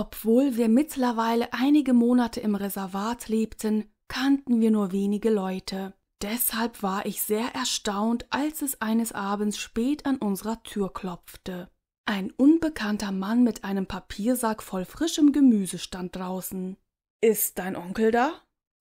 Obwohl wir mittlerweile einige Monate im Reservat lebten, kannten wir nur wenige Leute. Deshalb war ich sehr erstaunt, als es eines Abends spät an unserer Tür klopfte. Ein unbekannter Mann mit einem Papiersack voll frischem Gemüse stand draußen. Ist dein Onkel da?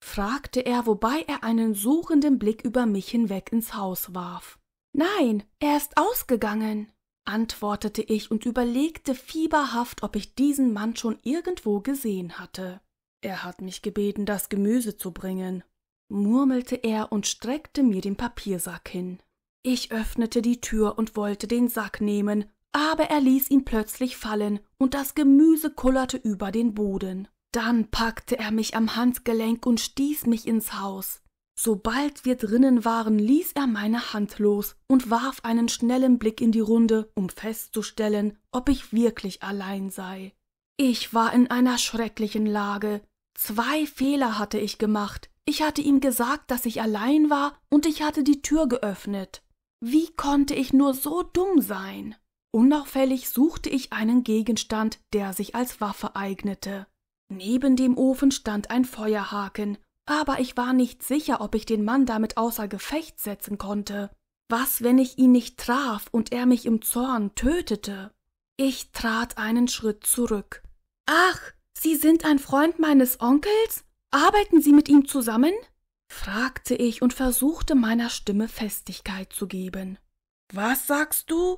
fragte er, wobei er einen suchenden Blick über mich hinweg ins Haus warf. Nein, er ist ausgegangen, antwortete ich und überlegte fieberhaft, ob ich diesen Mann schon irgendwo gesehen hatte. Er hat mich gebeten, das Gemüse zu bringen, murmelte er und streckte mir den Papiersack hin. Ich öffnete die Tür und wollte den Sack nehmen, aber er ließ ihn plötzlich fallen und das Gemüse kullerte über den Boden. Dann packte er mich am Handgelenk und stieß mich ins Haus. Sobald wir drinnen waren, ließ er meine Hand los und warf einen schnellen Blick in die Runde, um festzustellen, ob ich wirklich allein sei. Ich war in einer schrecklichen Lage. Zwei Fehler hatte ich gemacht. Ich hatte ihm gesagt, dass ich allein war, und ich hatte die Tür geöffnet. Wie konnte ich nur so dumm sein? Unauffällig suchte ich einen Gegenstand, der sich als Waffe eignete. Neben dem Ofen stand ein Feuerhaken, aber ich war nicht sicher, ob ich den Mann damit außer Gefecht setzen konnte. Was, wenn ich ihn nicht traf und er mich im Zorn tötete? Ich trat einen Schritt zurück. Ach, Sie sind ein Freund meines Onkels? Arbeiten Sie mit ihm zusammen? fragte ich und versuchte meiner Stimme Festigkeit zu geben. Was sagst du?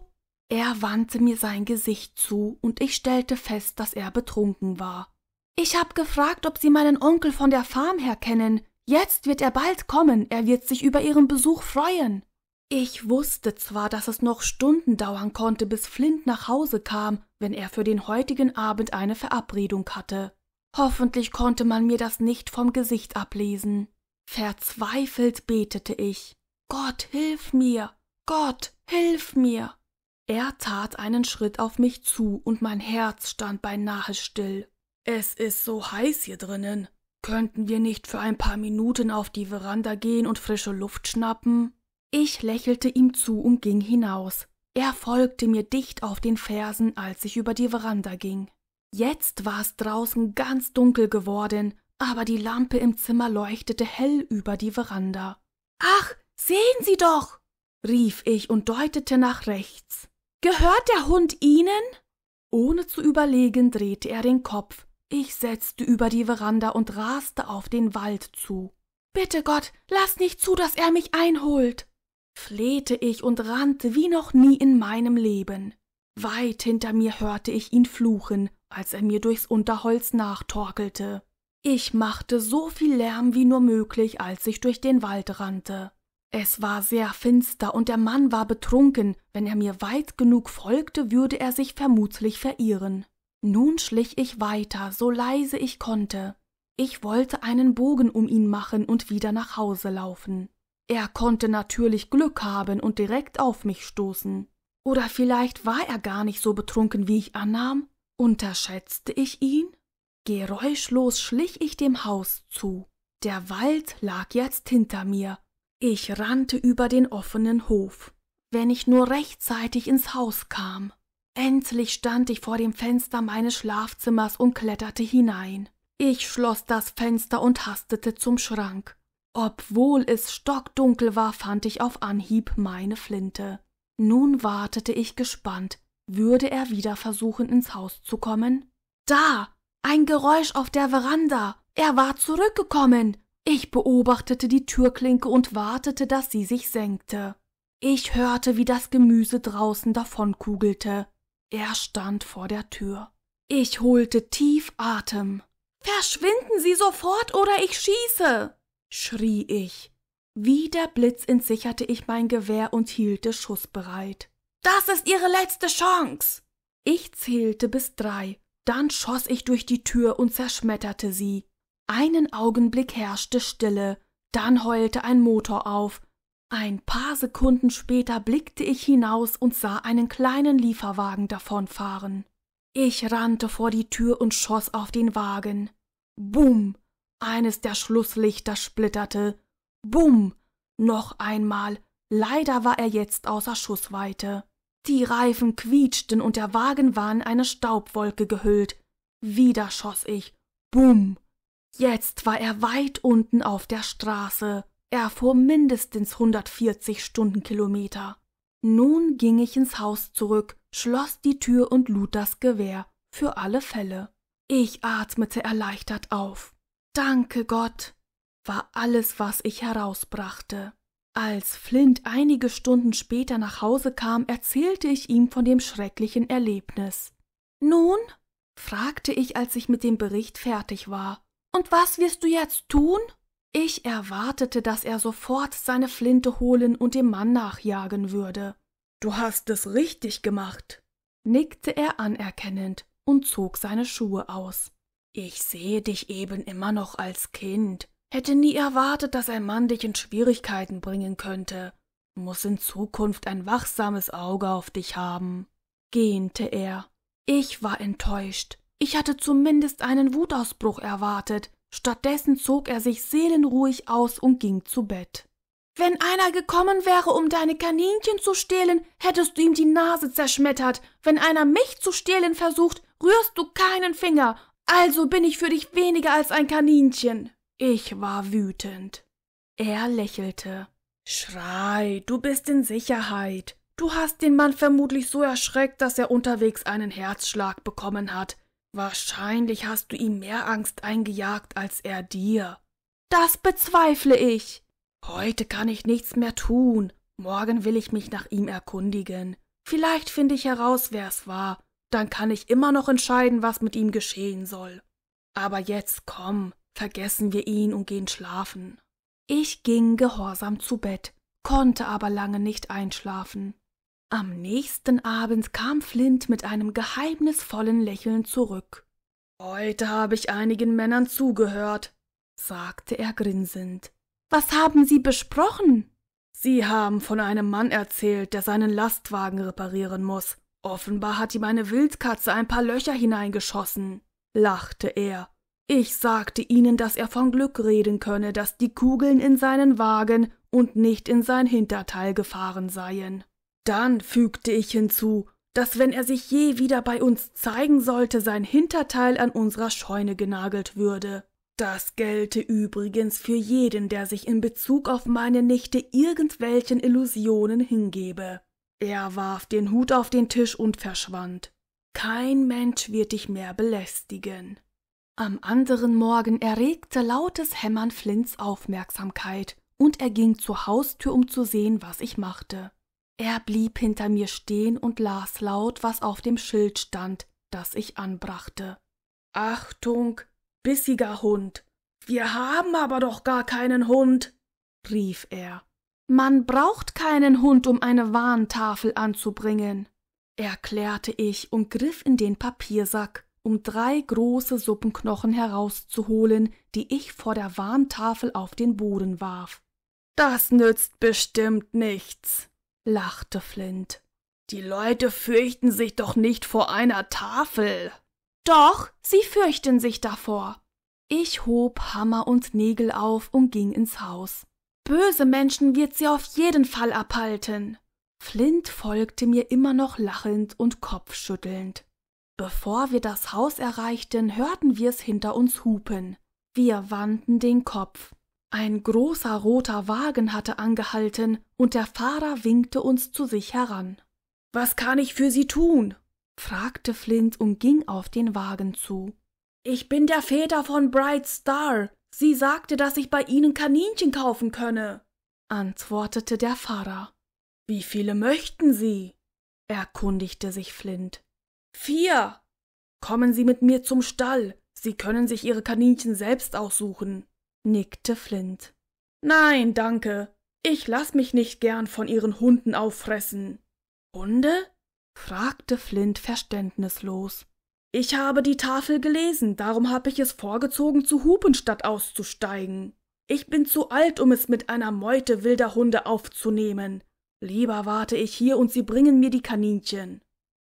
Er wandte mir sein Gesicht zu, und ich stellte fest, dass er betrunken war. Ich habe gefragt, ob Sie meinen Onkel von der Farm her kennen. Jetzt wird er bald kommen, er wird sich über Ihren Besuch freuen. Ich wusste zwar, dass es noch Stunden dauern konnte, bis Flint nach Hause kam, wenn er für den heutigen Abend eine Verabredung hatte. Hoffentlich konnte man mir das nicht vom Gesicht ablesen. Verzweifelt betete ich. Gott, hilf mir! Gott, hilf mir! Er tat einen Schritt auf mich zu, und mein Herz stand beinahe still. Es ist so heiß hier drinnen. Könnten wir nicht für ein paar Minuten auf die Veranda gehen und frische Luft schnappen? Ich lächelte ihm zu und ging hinaus. Er folgte mir dicht auf den Fersen, als ich über die Veranda ging. Jetzt war es draußen ganz dunkel geworden, aber die Lampe im Zimmer leuchtete hell über die Veranda. Ach, sehen Sie doch! rief ich und deutete nach rechts. Gehört der Hund Ihnen? Ohne zu überlegen drehte er den Kopf, ich setzte über die Veranda und raste auf den Wald zu. Bitte Gott, lass nicht zu, dass er mich einholt, flehte ich und rannte wie noch nie in meinem Leben. Weit hinter mir hörte ich ihn fluchen, als er mir durchs Unterholz nachtorkelte. Ich machte so viel Lärm wie nur möglich, als ich durch den Wald rannte. Es war sehr finster und der Mann war betrunken, wenn er mir weit genug folgte, würde er sich vermutlich verirren nun schlich ich weiter so leise ich konnte ich wollte einen bogen um ihn machen und wieder nach hause laufen er konnte natürlich glück haben und direkt auf mich stoßen oder vielleicht war er gar nicht so betrunken wie ich annahm unterschätzte ich ihn geräuschlos schlich ich dem haus zu der wald lag jetzt hinter mir ich rannte über den offenen hof wenn ich nur rechtzeitig ins haus kam Endlich stand ich vor dem Fenster meines Schlafzimmers und kletterte hinein. Ich schloss das Fenster und hastete zum Schrank. Obwohl es stockdunkel war, fand ich auf Anhieb meine Flinte. Nun wartete ich gespannt. Würde er wieder versuchen, ins Haus zu kommen? Da! Ein Geräusch auf der Veranda! Er war zurückgekommen! Ich beobachtete die Türklinke und wartete, dass sie sich senkte. Ich hörte, wie das Gemüse draußen davonkugelte. Er stand vor der Tür. Ich holte tief Atem. Verschwinden Sie sofort oder ich schieße! schrie ich. Wie der Blitz entsicherte ich mein Gewehr und hielte schussbereit. Das ist Ihre letzte Chance! Ich zählte bis drei, dann schoss ich durch die Tür und zerschmetterte sie. Einen Augenblick herrschte Stille, dann heulte ein Motor auf, ein paar Sekunden später blickte ich hinaus und sah einen kleinen Lieferwagen davonfahren. Ich rannte vor die Tür und schoss auf den Wagen. Bum! Eines der Schlusslichter splitterte. Bum! Noch einmal. Leider war er jetzt außer Schussweite. Die Reifen quietschten und der Wagen war in eine Staubwolke gehüllt. Wieder schoss ich. Bum! Jetzt war er weit unten auf der Straße. Er fuhr mindestens 140 Stundenkilometer. Nun ging ich ins Haus zurück, schloss die Tür und lud das Gewehr, für alle Fälle. Ich atmete erleichtert auf. Danke Gott, war alles, was ich herausbrachte. Als Flint einige Stunden später nach Hause kam, erzählte ich ihm von dem schrecklichen Erlebnis. Nun? fragte ich, als ich mit dem Bericht fertig war. Und was wirst du jetzt tun? Ich erwartete, dass er sofort seine Flinte holen und dem Mann nachjagen würde. Du hast es richtig gemacht, nickte er anerkennend und zog seine Schuhe aus. Ich sehe dich eben immer noch als Kind. Hätte nie erwartet, dass ein Mann dich in Schwierigkeiten bringen könnte. Muss in Zukunft ein wachsames Auge auf dich haben, gähnte er. Ich war enttäuscht. Ich hatte zumindest einen Wutausbruch erwartet, Stattdessen zog er sich seelenruhig aus und ging zu Bett. Wenn einer gekommen wäre, um deine Kaninchen zu stehlen, hättest du ihm die Nase zerschmettert. Wenn einer mich zu stehlen versucht, rührst du keinen Finger. Also bin ich für dich weniger als ein Kaninchen. Ich war wütend. Er lächelte. Schrei, du bist in Sicherheit. Du hast den Mann vermutlich so erschreckt, dass er unterwegs einen Herzschlag bekommen hat. Wahrscheinlich hast du ihm mehr Angst eingejagt als er dir. Das bezweifle ich. Heute kann ich nichts mehr tun. Morgen will ich mich nach ihm erkundigen. Vielleicht finde ich heraus, wer es war. Dann kann ich immer noch entscheiden, was mit ihm geschehen soll. Aber jetzt komm, vergessen wir ihn und gehen schlafen. Ich ging gehorsam zu Bett, konnte aber lange nicht einschlafen am nächsten abend kam flint mit einem geheimnisvollen lächeln zurück heute habe ich einigen männern zugehört sagte er grinsend was haben sie besprochen sie haben von einem mann erzählt der seinen lastwagen reparieren muß offenbar hat ihm eine wildkatze ein paar löcher hineingeschossen lachte er ich sagte ihnen daß er von glück reden könne daß die kugeln in seinen wagen und nicht in sein hinterteil gefahren seien dann fügte ich hinzu, dass wenn er sich je wieder bei uns zeigen sollte, sein Hinterteil an unserer Scheune genagelt würde. Das gelte übrigens für jeden, der sich in Bezug auf meine Nichte irgendwelchen Illusionen hingebe. Er warf den Hut auf den Tisch und verschwand. Kein Mensch wird dich mehr belästigen. Am anderen Morgen erregte lautes Hämmern Flints Aufmerksamkeit, und er ging zur Haustür, um zu sehen, was ich machte. Er blieb hinter mir stehen und las laut, was auf dem Schild stand, das ich anbrachte. Achtung, bissiger Hund. Wir haben aber doch gar keinen Hund, rief er. Man braucht keinen Hund, um eine Warntafel anzubringen, erklärte ich und griff in den Papiersack, um drei große Suppenknochen herauszuholen, die ich vor der Warntafel auf den Boden warf. Das nützt bestimmt nichts, lachte Flint. Die Leute fürchten sich doch nicht vor einer Tafel. Doch, sie fürchten sich davor. Ich hob Hammer und Nägel auf und ging ins Haus. Böse Menschen wird sie auf jeden Fall abhalten. Flint folgte mir immer noch lachend und kopfschüttelnd. Bevor wir das Haus erreichten, hörten wir es hinter uns hupen. Wir wandten den Kopf. Ein großer roter Wagen hatte angehalten, und der Fahrer winkte uns zu sich heran. Was kann ich für Sie tun? fragte Flint und ging auf den Wagen zu. Ich bin der Väter von Bright Star. Sie sagte, dass ich bei Ihnen Kaninchen kaufen könne, antwortete der Fahrer. Wie viele möchten Sie? erkundigte sich Flint. Vier. Kommen Sie mit mir zum Stall. Sie können sich Ihre Kaninchen selbst aussuchen nickte Flint. Nein, danke. Ich lass mich nicht gern von ihren Hunden auffressen. Hunde? fragte Flint verständnislos. Ich habe die Tafel gelesen, darum habe ich es vorgezogen, zu Hupenstadt auszusteigen. Ich bin zu alt, um es mit einer Meute wilder Hunde aufzunehmen. Lieber warte ich hier und sie bringen mir die Kaninchen.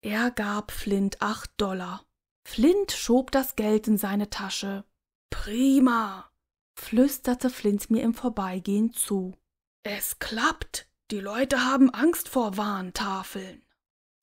Er gab Flint acht Dollar. Flint schob das Geld in seine Tasche. Prima flüsterte Flint mir im Vorbeigehen zu. Es klappt. Die Leute haben Angst vor Warntafeln.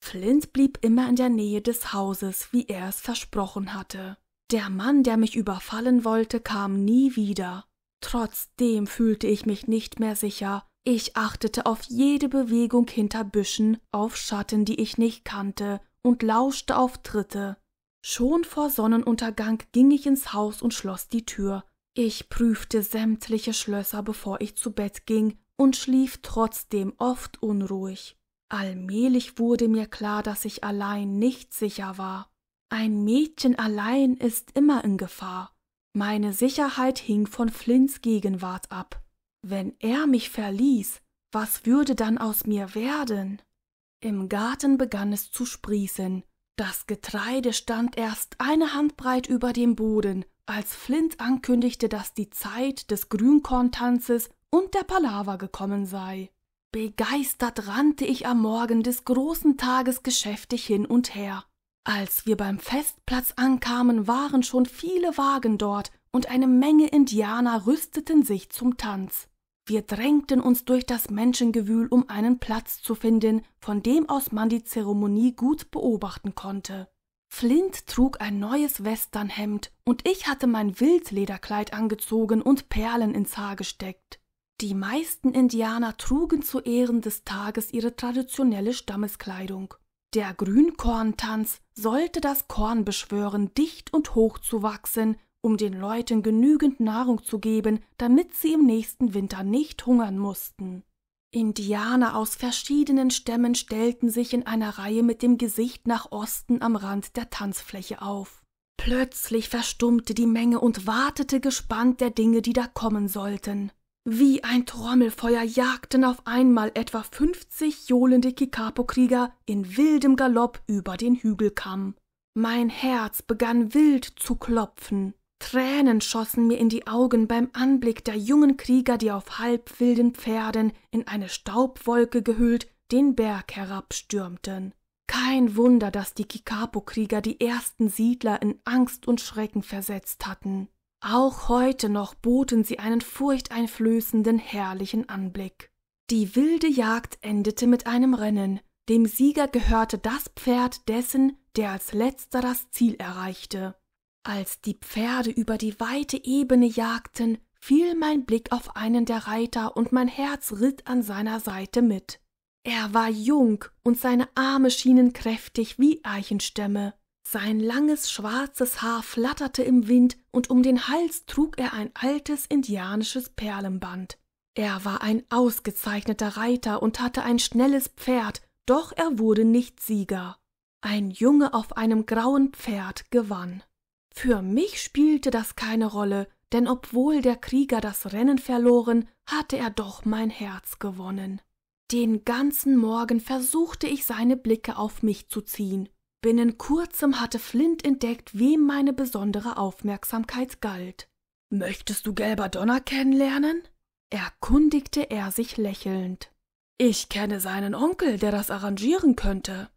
Flint blieb immer in der Nähe des Hauses, wie er es versprochen hatte. Der Mann, der mich überfallen wollte, kam nie wieder. Trotzdem fühlte ich mich nicht mehr sicher. Ich achtete auf jede Bewegung hinter Büschen, auf Schatten, die ich nicht kannte, und lauschte auf Tritte. Schon vor Sonnenuntergang ging ich ins Haus und schloss die Tür, ich prüfte sämtliche Schlösser, bevor ich zu Bett ging, und schlief trotzdem oft unruhig. Allmählich wurde mir klar, dass ich allein nicht sicher war. Ein Mädchen allein ist immer in Gefahr. Meine Sicherheit hing von Flints Gegenwart ab. Wenn er mich verließ, was würde dann aus mir werden? Im Garten begann es zu sprießen. Das Getreide stand erst eine Handbreit über dem Boden als Flint ankündigte, dass die Zeit des Grünkorntanzes und der Palaver gekommen sei. Begeistert rannte ich am Morgen des großen Tages geschäftig hin und her. Als wir beim Festplatz ankamen, waren schon viele Wagen dort und eine Menge Indianer rüsteten sich zum Tanz. Wir drängten uns durch das Menschengewühl, um einen Platz zu finden, von dem aus man die Zeremonie gut beobachten konnte. Flint trug ein neues Westernhemd und ich hatte mein Wildlederkleid angezogen und Perlen ins Haar gesteckt. Die meisten Indianer trugen zu Ehren des Tages ihre traditionelle Stammeskleidung. Der Grünkorntanz sollte das Korn beschwören, dicht und hoch zu wachsen, um den Leuten genügend Nahrung zu geben, damit sie im nächsten Winter nicht hungern mussten. Indianer aus verschiedenen Stämmen stellten sich in einer Reihe mit dem Gesicht nach Osten am Rand der Tanzfläche auf. Plötzlich verstummte die Menge und wartete gespannt der Dinge, die da kommen sollten. Wie ein Trommelfeuer jagten auf einmal etwa fünfzig johlende Kikapo-Krieger in wildem Galopp über den Hügelkamm. Mein Herz begann wild zu klopfen. Tränen schossen mir in die Augen beim Anblick der jungen Krieger, die auf halb wilden Pferden, in eine Staubwolke gehüllt, den Berg herabstürmten. Kein Wunder, dass die Kikapo-Krieger die ersten Siedler in Angst und Schrecken versetzt hatten. Auch heute noch boten sie einen furchteinflößenden, herrlichen Anblick. Die wilde Jagd endete mit einem Rennen. Dem Sieger gehörte das Pferd dessen, der als letzter das Ziel erreichte. Als die Pferde über die weite Ebene jagten, fiel mein Blick auf einen der Reiter und mein Herz ritt an seiner Seite mit. Er war jung und seine Arme schienen kräftig wie Eichenstämme. Sein langes schwarzes Haar flatterte im Wind und um den Hals trug er ein altes indianisches Perlenband. Er war ein ausgezeichneter Reiter und hatte ein schnelles Pferd, doch er wurde nicht Sieger. Ein Junge auf einem grauen Pferd gewann. Für mich spielte das keine Rolle, denn obwohl der Krieger das Rennen verloren, hatte er doch mein Herz gewonnen. Den ganzen Morgen versuchte ich seine Blicke auf mich zu ziehen. Binnen kurzem hatte Flint entdeckt, wem meine besondere Aufmerksamkeit galt. Möchtest du Gelber Donner kennenlernen? erkundigte er sich lächelnd. Ich kenne seinen Onkel, der das arrangieren könnte.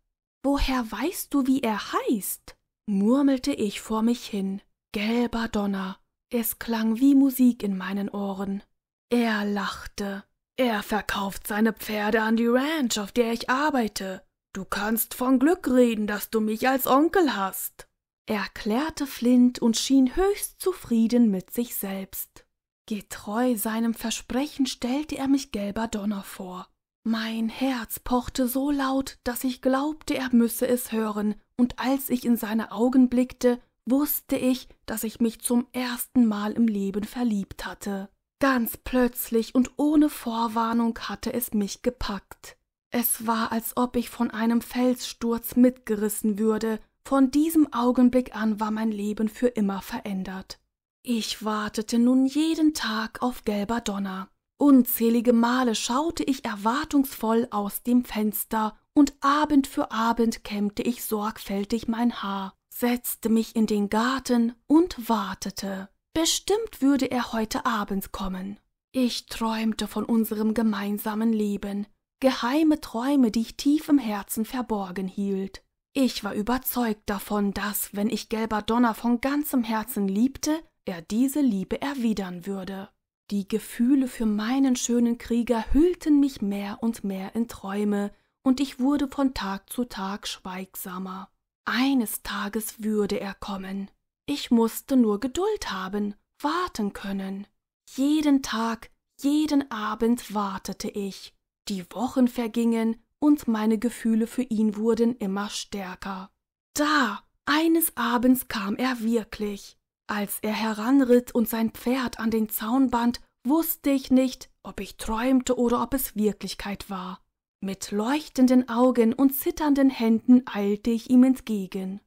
Woher weißt du, wie er heißt? murmelte ich vor mich hin. Gelber Donner. Es klang wie Musik in meinen Ohren. Er lachte. Er verkauft seine Pferde an die Ranch, auf der ich arbeite. Du kannst von Glück reden, dass du mich als Onkel hast, erklärte Flint und schien höchst zufrieden mit sich selbst. Getreu seinem Versprechen stellte er mich gelber Donner vor. Mein Herz pochte so laut, dass ich glaubte, er müsse es hören, und als ich in seine Augen blickte, wusste ich, dass ich mich zum ersten Mal im Leben verliebt hatte. Ganz plötzlich und ohne Vorwarnung hatte es mich gepackt. Es war, als ob ich von einem Felssturz mitgerissen würde, von diesem Augenblick an war mein Leben für immer verändert. Ich wartete nun jeden Tag auf gelber Donner. Unzählige Male schaute ich erwartungsvoll aus dem Fenster, und Abend für Abend kämmte ich sorgfältig mein Haar, setzte mich in den Garten und wartete. Bestimmt würde er heute Abend kommen. Ich träumte von unserem gemeinsamen Leben, geheime Träume, die ich tief im Herzen verborgen hielt. Ich war überzeugt davon, dass, wenn ich Gelber Donner von ganzem Herzen liebte, er diese Liebe erwidern würde. Die Gefühle für meinen schönen Krieger hüllten mich mehr und mehr in Träume, und ich wurde von Tag zu Tag schweigsamer. Eines Tages würde er kommen. Ich musste nur Geduld haben, warten können. Jeden Tag, jeden Abend wartete ich. Die Wochen vergingen und meine Gefühle für ihn wurden immer stärker. Da, eines Abends kam er wirklich. Als er heranritt und sein Pferd an den Zaun band, wusste ich nicht, ob ich träumte oder ob es Wirklichkeit war. Mit leuchtenden Augen und zitternden Händen eilte ich ihm entgegen.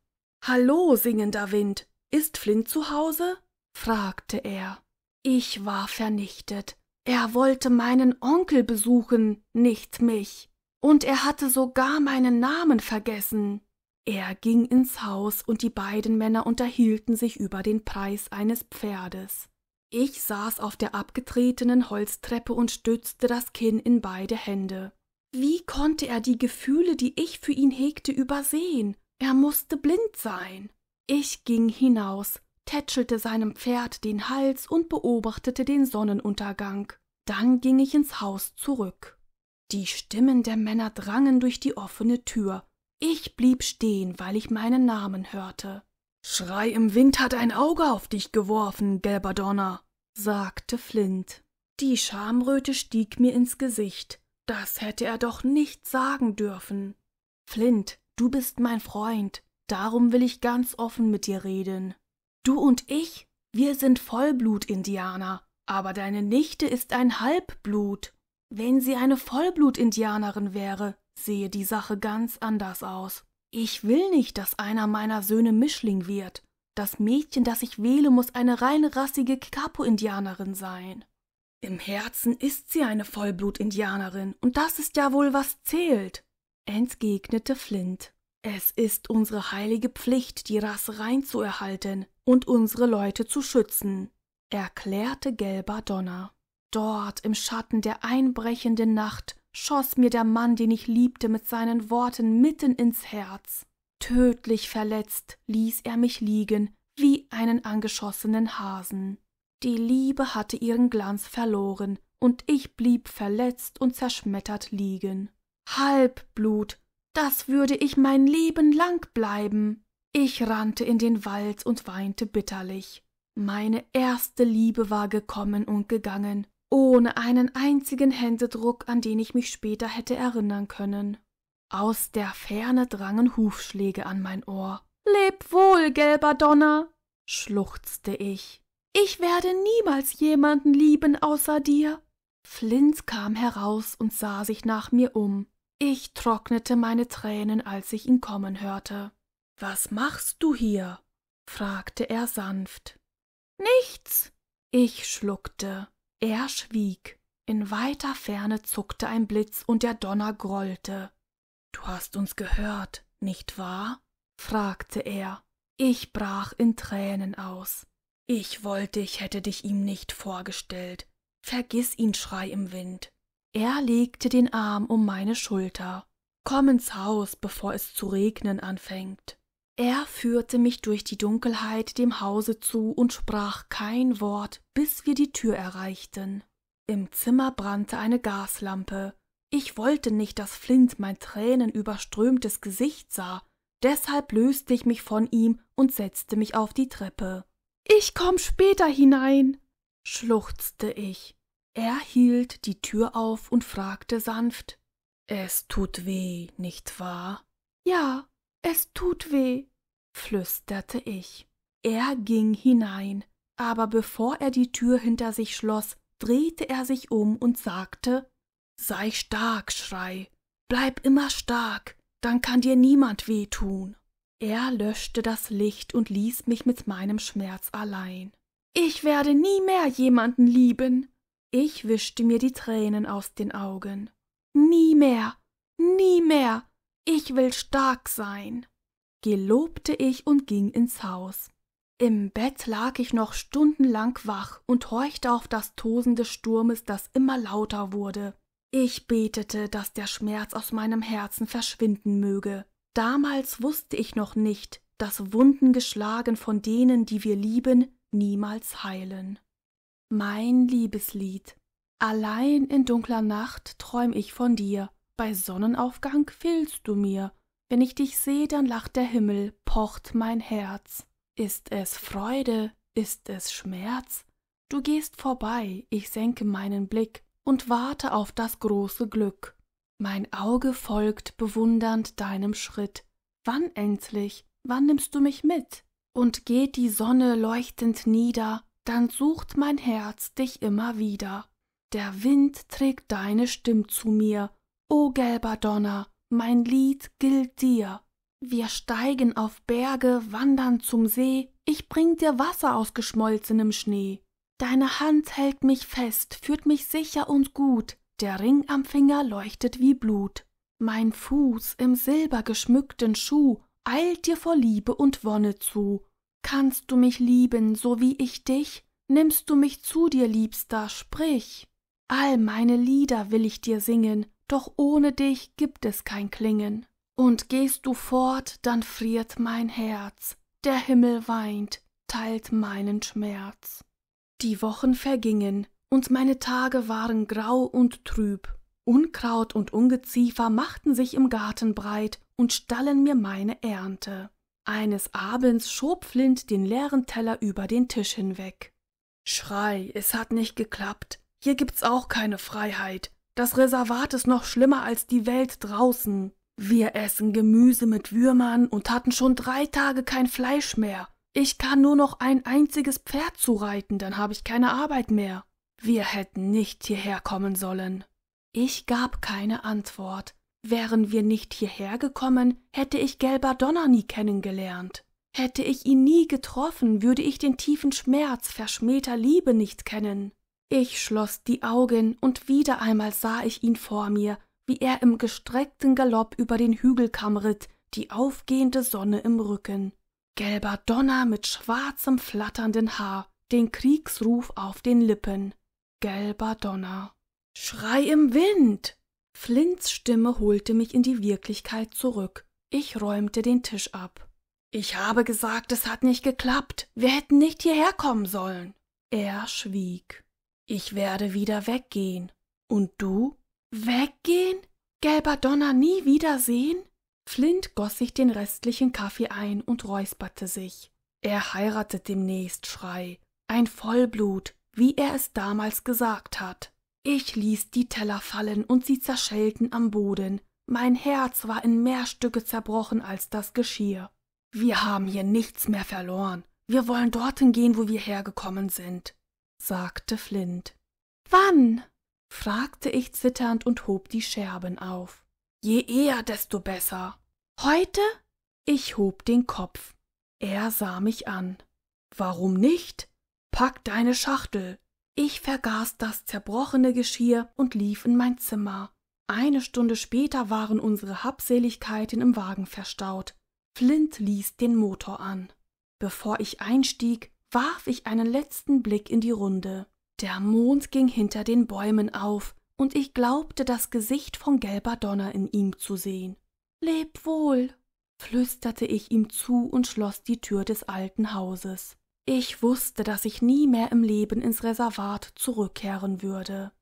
Hallo, singender Wind, ist Flint zu Hause? fragte er. Ich war vernichtet. Er wollte meinen Onkel besuchen, nicht mich. Und er hatte sogar meinen Namen vergessen er ging ins Haus, und die beiden Männer unterhielten sich über den Preis eines Pferdes. Ich saß auf der abgetretenen Holztreppe und stützte das Kinn in beide Hände. Wie konnte er die Gefühle, die ich für ihn hegte, übersehen? Er mußte blind sein. Ich ging hinaus, tätschelte seinem Pferd den Hals und beobachtete den Sonnenuntergang. Dann ging ich ins Haus zurück. Die Stimmen der Männer drangen durch die offene Tür, ich blieb stehen, weil ich meinen Namen hörte. Schrei im Wind hat ein Auge auf dich geworfen, gelber Donner, sagte Flint. Die Schamröte stieg mir ins Gesicht. Das hätte er doch nicht sagen dürfen. Flint, du bist mein Freund, darum will ich ganz offen mit dir reden. Du und ich, wir sind Vollblut-Indianer, aber deine Nichte ist ein Halbblut. Wenn sie eine Vollblut-Indianerin wäre, sehe die Sache ganz anders aus. Ich will nicht, dass einer meiner Söhne Mischling wird. Das Mädchen, das ich wähle, muss eine reine rassige Kikapo-Indianerin sein. Im Herzen ist sie eine Vollblut-Indianerin, und das ist ja wohl, was zählt, entgegnete Flint. Es ist unsere heilige Pflicht, die Rasse rein zu erhalten und unsere Leute zu schützen, erklärte Gelber Donner. Dort im Schatten der einbrechenden Nacht schoss mir der Mann, den ich liebte, mit seinen Worten mitten ins Herz. Tödlich verletzt ließ er mich liegen, wie einen angeschossenen Hasen. Die Liebe hatte ihren Glanz verloren, und ich blieb verletzt und zerschmettert liegen. Halbblut, das würde ich mein Leben lang bleiben. Ich rannte in den Wald und weinte bitterlich. Meine erste Liebe war gekommen und gegangen, ohne einen einzigen Händedruck, an den ich mich später hätte erinnern können. Aus der Ferne drangen Hufschläge an mein Ohr. Leb wohl, gelber Donner, schluchzte ich. Ich werde niemals jemanden lieben außer dir. Flint kam heraus und sah sich nach mir um. Ich trocknete meine Tränen, als ich ihn kommen hörte. Was machst du hier? fragte er sanft. Nichts. Ich schluckte er schwieg in weiter ferne zuckte ein blitz und der donner grollte du hast uns gehört nicht wahr fragte er ich brach in tränen aus ich wollte ich hätte dich ihm nicht vorgestellt vergiß ihn schrei im wind er legte den arm um meine schulter komm ins haus bevor es zu regnen anfängt er führte mich durch die Dunkelheit dem Hause zu und sprach kein Wort, bis wir die Tür erreichten. Im Zimmer brannte eine Gaslampe. Ich wollte nicht, dass Flint mein tränenüberströmtes Gesicht sah, deshalb löste ich mich von ihm und setzte mich auf die Treppe. Ich komm später hinein, schluchzte ich. Er hielt die Tür auf und fragte sanft Es tut weh, nicht wahr? Ja, es tut weh, flüsterte ich. Er ging hinein, aber bevor er die Tür hinter sich schloss, drehte er sich um und sagte Sei stark, Schrei, bleib immer stark, dann kann dir niemand weh tun. Er löschte das Licht und ließ mich mit meinem Schmerz allein. Ich werde nie mehr jemanden lieben. Ich wischte mir die Tränen aus den Augen. Nie mehr, nie mehr, ich will stark sein, gelobte ich und ging ins Haus. Im Bett lag ich noch stundenlang wach und horchte auf das Tosen des Sturmes, das immer lauter wurde. Ich betete, dass der Schmerz aus meinem Herzen verschwinden möge. Damals wusste ich noch nicht, dass Wunden geschlagen von denen, die wir lieben, niemals heilen. Mein Liebeslied. Allein in dunkler Nacht träum ich von dir, bei Sonnenaufgang fehlst du mir. Wenn ich dich seh, dann lacht der Himmel, pocht mein Herz. Ist es Freude, ist es Schmerz? Du gehst vorbei, ich senke meinen Blick und warte auf das große Glück. Mein Auge folgt bewundernd deinem Schritt. Wann endlich, wann nimmst du mich mit? Und geht die Sonne leuchtend nieder, dann sucht mein Herz dich immer wieder. Der Wind trägt deine Stimm zu mir O gelber Donner, mein Lied gilt dir. Wir steigen auf Berge, wandern zum See, ich bring dir Wasser aus geschmolzenem Schnee. Deine Hand hält mich fest, führt mich sicher und gut, der Ring am Finger leuchtet wie Blut. Mein Fuß im silbergeschmückten Schuh eilt dir vor Liebe und Wonne zu. Kannst du mich lieben, so wie ich dich? Nimmst du mich zu dir, Liebster, sprich. All meine Lieder will ich dir singen, doch ohne dich gibt es kein Klingen. Und gehst du fort, dann friert mein Herz, der Himmel weint, teilt meinen Schmerz. Die Wochen vergingen, und meine Tage waren grau und trüb. Unkraut und Ungeziefer machten sich im Garten breit und stallen mir meine Ernte. Eines Abends schob Flint den leeren Teller über den Tisch hinweg. Schrei, es hat nicht geklappt. Hier gibt's auch keine Freiheit. Das Reservat ist noch schlimmer als die Welt draußen. Wir essen Gemüse mit Würmern und hatten schon drei Tage kein Fleisch mehr. Ich kann nur noch ein einziges Pferd zureiten, dann habe ich keine Arbeit mehr. Wir hätten nicht hierher kommen sollen. Ich gab keine Antwort. Wären wir nicht hierher gekommen, hätte ich Gelber Donner nie kennengelernt. Hätte ich ihn nie getroffen, würde ich den tiefen Schmerz verschmähter Liebe nicht kennen ich schloß die augen und wieder einmal sah ich ihn vor mir wie er im gestreckten galopp über den hügelkamm ritt die aufgehende sonne im rücken gelber donner mit schwarzem flatternden haar den kriegsruf auf den lippen gelber donner schrei im wind flints stimme holte mich in die wirklichkeit zurück ich räumte den tisch ab ich habe gesagt es hat nicht geklappt wir hätten nicht hierher kommen sollen er schwieg ich werde wieder weggehen. Und du? Weggehen? Gelber Donner nie wiedersehen? Flint goss sich den restlichen Kaffee ein und räusperte sich. Er heiratet demnächst, Schrei. Ein Vollblut, wie er es damals gesagt hat. Ich ließ die Teller fallen und sie zerschellten am Boden. Mein Herz war in mehr Stücke zerbrochen als das Geschirr. Wir haben hier nichts mehr verloren. Wir wollen dorthin gehen, wo wir hergekommen sind sagte Flint. Wann? fragte ich zitternd und hob die Scherben auf. Je eher, desto besser. Heute? Ich hob den Kopf. Er sah mich an. Warum nicht? Pack deine Schachtel. Ich vergaß das zerbrochene Geschirr und lief in mein Zimmer. Eine Stunde später waren unsere Habseligkeiten im Wagen verstaut. Flint ließ den Motor an. Bevor ich einstieg, warf ich einen letzten Blick in die Runde. Der Mond ging hinter den Bäumen auf, und ich glaubte das Gesicht von gelber Donner in ihm zu sehen. Leb wohl, flüsterte ich ihm zu und schloss die Tür des alten Hauses. Ich wusste, dass ich nie mehr im Leben ins Reservat zurückkehren würde.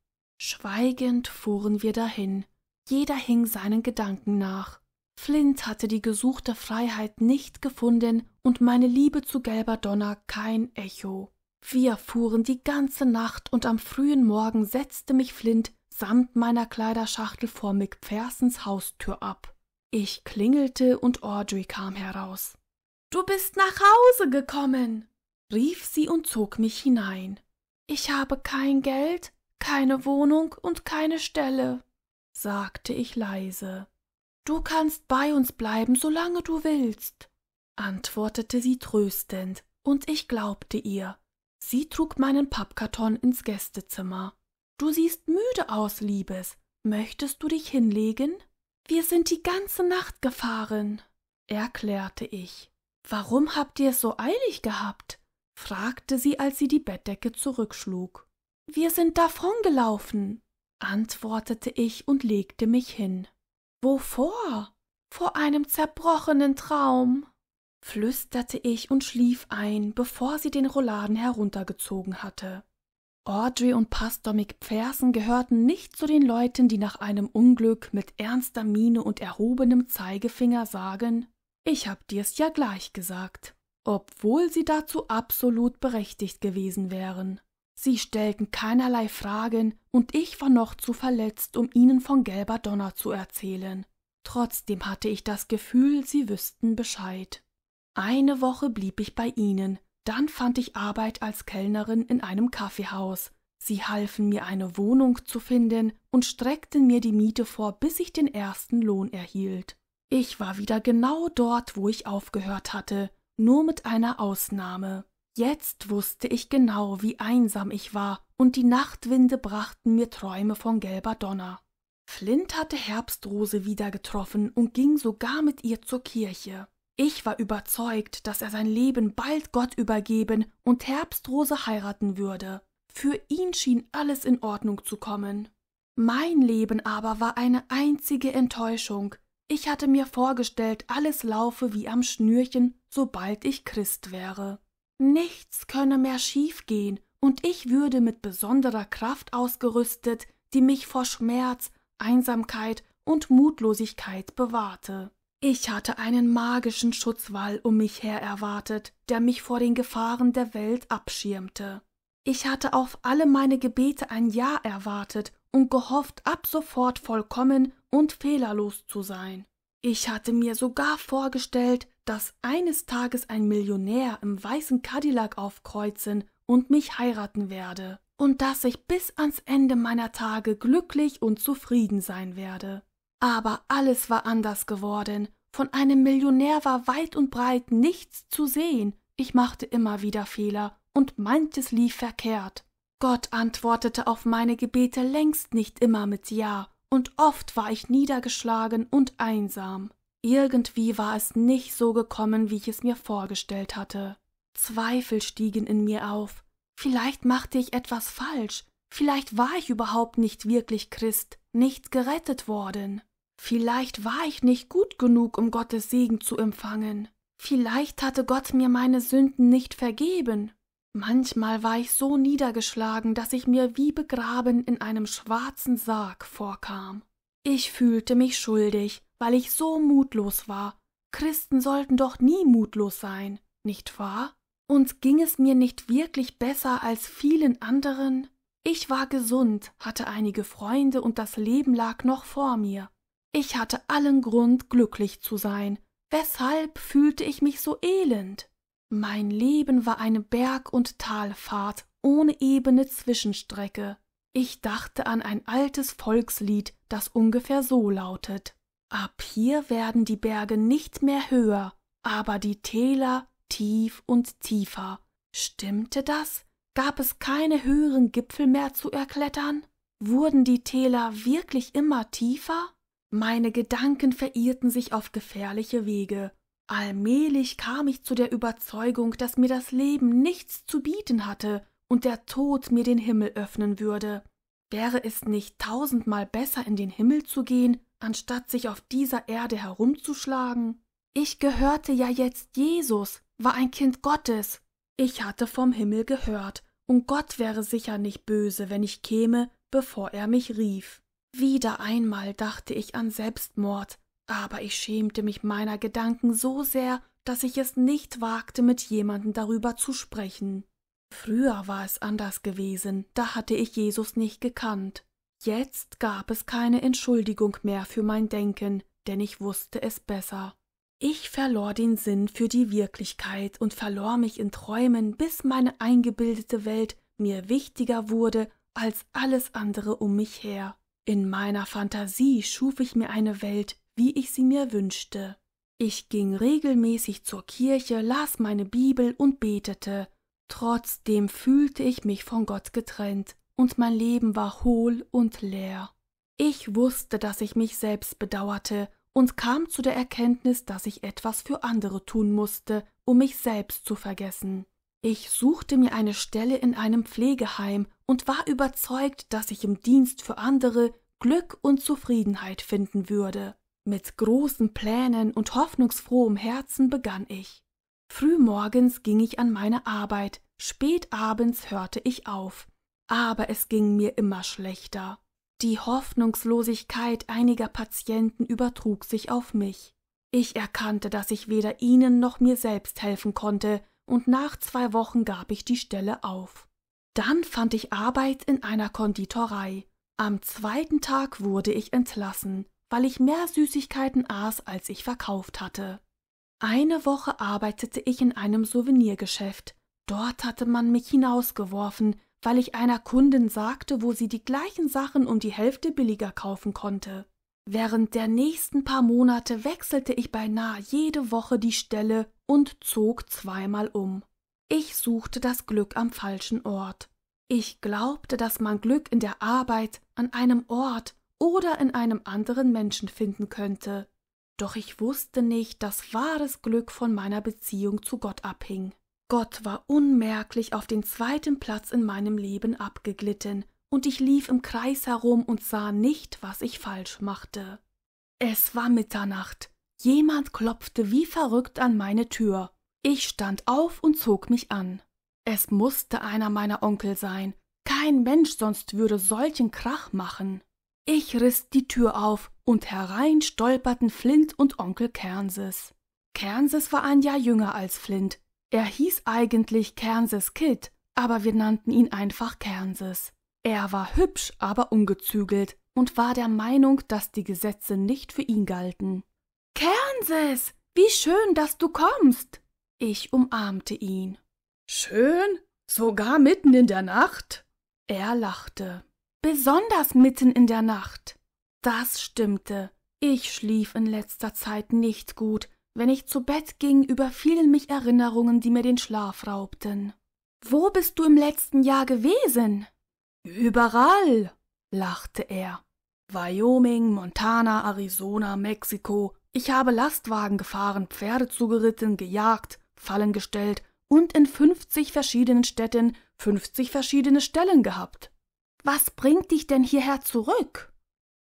Schweigend fuhren wir dahin, jeder hing seinen Gedanken nach. Flint hatte die gesuchte Freiheit nicht gefunden und meine Liebe zu gelber Donner kein Echo. Wir fuhren die ganze Nacht und am frühen Morgen setzte mich Flint samt meiner Kleiderschachtel vor Macphersons Haustür ab. Ich klingelte und Audrey kam heraus. Du bist nach Hause gekommen, rief sie und zog mich hinein. Ich habe kein Geld, keine Wohnung und keine Stelle, sagte ich leise. Du kannst bei uns bleiben, solange du willst antwortete sie tröstend, und ich glaubte ihr. Sie trug meinen Pappkarton ins Gästezimmer. Du siehst müde aus, Liebes. Möchtest du dich hinlegen? Wir sind die ganze Nacht gefahren, erklärte ich. Warum habt ihr es so eilig gehabt? fragte sie, als sie die Bettdecke zurückschlug. Wir sind davongelaufen, antwortete ich und legte mich hin. Wovor? Vor einem zerbrochenen Traum flüsterte ich und schlief ein, bevor sie den Rouladen heruntergezogen hatte. Audrey und Pastor McPherson gehörten nicht zu den Leuten, die nach einem Unglück mit ernster Miene und erhobenem Zeigefinger sagen, ich hab dir's ja gleich gesagt, obwohl sie dazu absolut berechtigt gewesen wären. Sie stellten keinerlei Fragen, und ich war noch zu verletzt, um ihnen von gelber Donner zu erzählen. Trotzdem hatte ich das Gefühl, sie wüssten Bescheid. Eine Woche blieb ich bei ihnen, dann fand ich Arbeit als Kellnerin in einem Kaffeehaus. Sie halfen mir eine Wohnung zu finden und streckten mir die Miete vor, bis ich den ersten Lohn erhielt. Ich war wieder genau dort, wo ich aufgehört hatte, nur mit einer Ausnahme. Jetzt wusste ich genau, wie einsam ich war, und die Nachtwinde brachten mir Träume von gelber Donner. Flint hatte Herbstrose wieder getroffen und ging sogar mit ihr zur Kirche. Ich war überzeugt, dass er sein Leben bald Gott übergeben und Herbstrose heiraten würde. Für ihn schien alles in Ordnung zu kommen. Mein Leben aber war eine einzige Enttäuschung. Ich hatte mir vorgestellt, alles laufe wie am Schnürchen, sobald ich Christ wäre. Nichts könne mehr schiefgehen, und ich würde mit besonderer Kraft ausgerüstet, die mich vor Schmerz, Einsamkeit und Mutlosigkeit bewahrte. Ich hatte einen magischen Schutzwall um mich her erwartet, der mich vor den Gefahren der Welt abschirmte. Ich hatte auf alle meine Gebete ein Ja erwartet und gehofft, ab sofort vollkommen und fehlerlos zu sein. Ich hatte mir sogar vorgestellt, dass eines Tages ein Millionär im weißen Cadillac aufkreuzen und mich heiraten werde, und dass ich bis ans Ende meiner Tage glücklich und zufrieden sein werde. Aber alles war anders geworden. Von einem Millionär war weit und breit nichts zu sehen. Ich machte immer wieder Fehler und manches lief verkehrt. Gott antwortete auf meine Gebete längst nicht immer mit Ja, und oft war ich niedergeschlagen und einsam. Irgendwie war es nicht so gekommen, wie ich es mir vorgestellt hatte. Zweifel stiegen in mir auf. Vielleicht machte ich etwas falsch, Vielleicht war ich überhaupt nicht wirklich Christ, nicht gerettet worden. Vielleicht war ich nicht gut genug, um Gottes Segen zu empfangen. Vielleicht hatte Gott mir meine Sünden nicht vergeben. Manchmal war ich so niedergeschlagen, dass ich mir wie begraben in einem schwarzen Sarg vorkam. Ich fühlte mich schuldig, weil ich so mutlos war. Christen sollten doch nie mutlos sein, nicht wahr? Und ging es mir nicht wirklich besser als vielen anderen. Ich war gesund, hatte einige Freunde und das Leben lag noch vor mir. Ich hatte allen Grund, glücklich zu sein. Weshalb fühlte ich mich so elend? Mein Leben war eine Berg- und Talfahrt ohne ebene Zwischenstrecke. Ich dachte an ein altes Volkslied, das ungefähr so lautet Ab hier werden die Berge nicht mehr höher, aber die Täler tief und tiefer. Stimmte das? Gab es keine höheren Gipfel mehr zu erklettern? Wurden die Täler wirklich immer tiefer? Meine Gedanken verirrten sich auf gefährliche Wege. Allmählich kam ich zu der Überzeugung, dass mir das Leben nichts zu bieten hatte und der Tod mir den Himmel öffnen würde. Wäre es nicht tausendmal besser, in den Himmel zu gehen, anstatt sich auf dieser Erde herumzuschlagen? Ich gehörte ja jetzt Jesus, war ein Kind Gottes. Ich hatte vom Himmel gehört, und Gott wäre sicher nicht böse, wenn ich käme, bevor er mich rief. Wieder einmal dachte ich an Selbstmord, aber ich schämte mich meiner Gedanken so sehr, dass ich es nicht wagte, mit jemandem darüber zu sprechen. Früher war es anders gewesen, da hatte ich Jesus nicht gekannt. Jetzt gab es keine Entschuldigung mehr für mein Denken, denn ich wusste es besser. Ich verlor den Sinn für die Wirklichkeit und verlor mich in Träumen, bis meine eingebildete Welt mir wichtiger wurde als alles andere um mich her. In meiner Fantasie schuf ich mir eine Welt, wie ich sie mir wünschte. Ich ging regelmäßig zur Kirche, las meine Bibel und betete. Trotzdem fühlte ich mich von Gott getrennt, und mein Leben war hohl und leer. Ich wusste, dass ich mich selbst bedauerte und kam zu der Erkenntnis, dass ich etwas für andere tun musste, um mich selbst zu vergessen. Ich suchte mir eine Stelle in einem Pflegeheim und war überzeugt, dass ich im Dienst für andere Glück und Zufriedenheit finden würde. Mit großen Plänen und hoffnungsfrohem Herzen begann ich. Frühmorgens ging ich an meine Arbeit, spät abends hörte ich auf, aber es ging mir immer schlechter. Die Hoffnungslosigkeit einiger Patienten übertrug sich auf mich. Ich erkannte, dass ich weder ihnen noch mir selbst helfen konnte, und nach zwei Wochen gab ich die Stelle auf. Dann fand ich Arbeit in einer Konditorei. Am zweiten Tag wurde ich entlassen, weil ich mehr Süßigkeiten aß, als ich verkauft hatte. Eine Woche arbeitete ich in einem Souvenirgeschäft. Dort hatte man mich hinausgeworfen, weil ich einer Kundin sagte, wo sie die gleichen Sachen um die Hälfte billiger kaufen konnte. Während der nächsten paar Monate wechselte ich beinahe jede Woche die Stelle und zog zweimal um. Ich suchte das Glück am falschen Ort. Ich glaubte, dass man Glück in der Arbeit, an einem Ort oder in einem anderen Menschen finden könnte. Doch ich wusste nicht, dass wahres Glück von meiner Beziehung zu Gott abhing. Gott war unmerklich auf den zweiten Platz in meinem Leben abgeglitten, und ich lief im Kreis herum und sah nicht, was ich falsch machte. Es war Mitternacht. Jemand klopfte wie verrückt an meine Tür. Ich stand auf und zog mich an. Es musste einer meiner Onkel sein. Kein Mensch sonst würde solchen Krach machen. Ich riss die Tür auf und herein stolperten Flint und Onkel Kernses. Kernses war ein Jahr jünger als Flint, er hieß eigentlich Kansas Kid, aber wir nannten ihn einfach Kansas. Er war hübsch, aber ungezügelt und war der Meinung, dass die Gesetze nicht für ihn galten. Kansas, wie schön, dass du kommst! Ich umarmte ihn. Schön? Sogar mitten in der Nacht? Er lachte. Besonders mitten in der Nacht. Das stimmte. Ich schlief in letzter Zeit nicht gut, wenn ich zu Bett ging, überfielen mich Erinnerungen, die mir den Schlaf raubten. Wo bist du im letzten Jahr gewesen? Überall, lachte er. Wyoming, Montana, Arizona, Mexiko. Ich habe Lastwagen gefahren, Pferde zugeritten, gejagt, Fallen gestellt und in fünfzig verschiedenen Städten fünfzig verschiedene Stellen gehabt. Was bringt dich denn hierher zurück?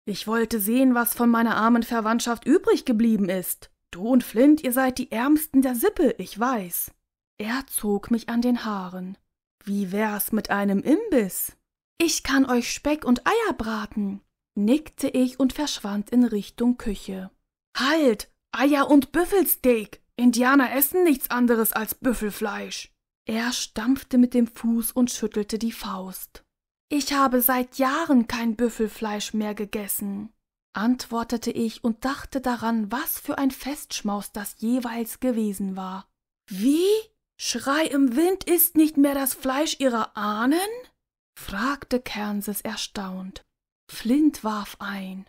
Ich wollte sehen, was von meiner armen Verwandtschaft übrig geblieben ist. Du und Flint, ihr seid die Ärmsten der Sippe, ich weiß. Er zog mich an den Haaren. Wie wär's mit einem Imbiss? Ich kann euch Speck und Eier braten, nickte ich und verschwand in Richtung Küche. Halt! Eier und Büffelsteak! Indianer essen nichts anderes als Büffelfleisch! Er stampfte mit dem Fuß und schüttelte die Faust. Ich habe seit Jahren kein Büffelfleisch mehr gegessen antwortete ich und dachte daran, was für ein Festschmaus das jeweils gewesen war. Wie? Schrei im Wind ist nicht mehr das Fleisch ihrer Ahnen? fragte Kansas erstaunt. Flint warf ein.